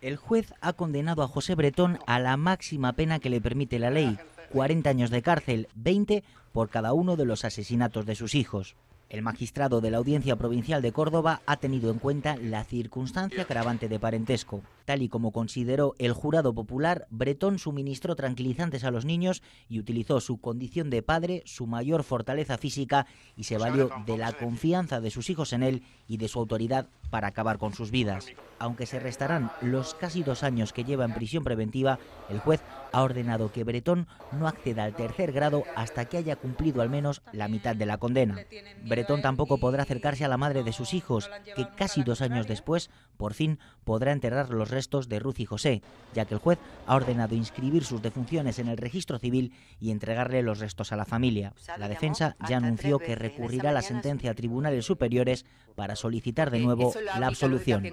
El juez ha condenado a José Bretón a la máxima pena que le permite la ley, 40 años de cárcel, 20 por cada uno de los asesinatos de sus hijos. El magistrado de la Audiencia Provincial de Córdoba ha tenido en cuenta la circunstancia agravante de parentesco. Tal y como consideró el jurado popular, Bretón suministró tranquilizantes a los niños y utilizó su condición de padre, su mayor fortaleza física y se pues valió de la confianza de sus hijos en él y de su autoridad para acabar con sus vidas. Aunque se restarán los casi dos años que lleva en prisión preventiva, el juez ha ordenado que Bretón no acceda al tercer grado hasta que haya cumplido al menos la mitad de la condena. Bretón tampoco podrá acercarse a la madre de sus hijos, que casi dos años después, por fin, podrá enterrar los restos de Ruth y José, ya que el juez ha ordenado inscribir sus defunciones en el registro civil y entregarle los restos a la familia. La defensa ya anunció que recurrirá la sentencia a tribunales superiores para solicitar de eh, nuevo la absolución.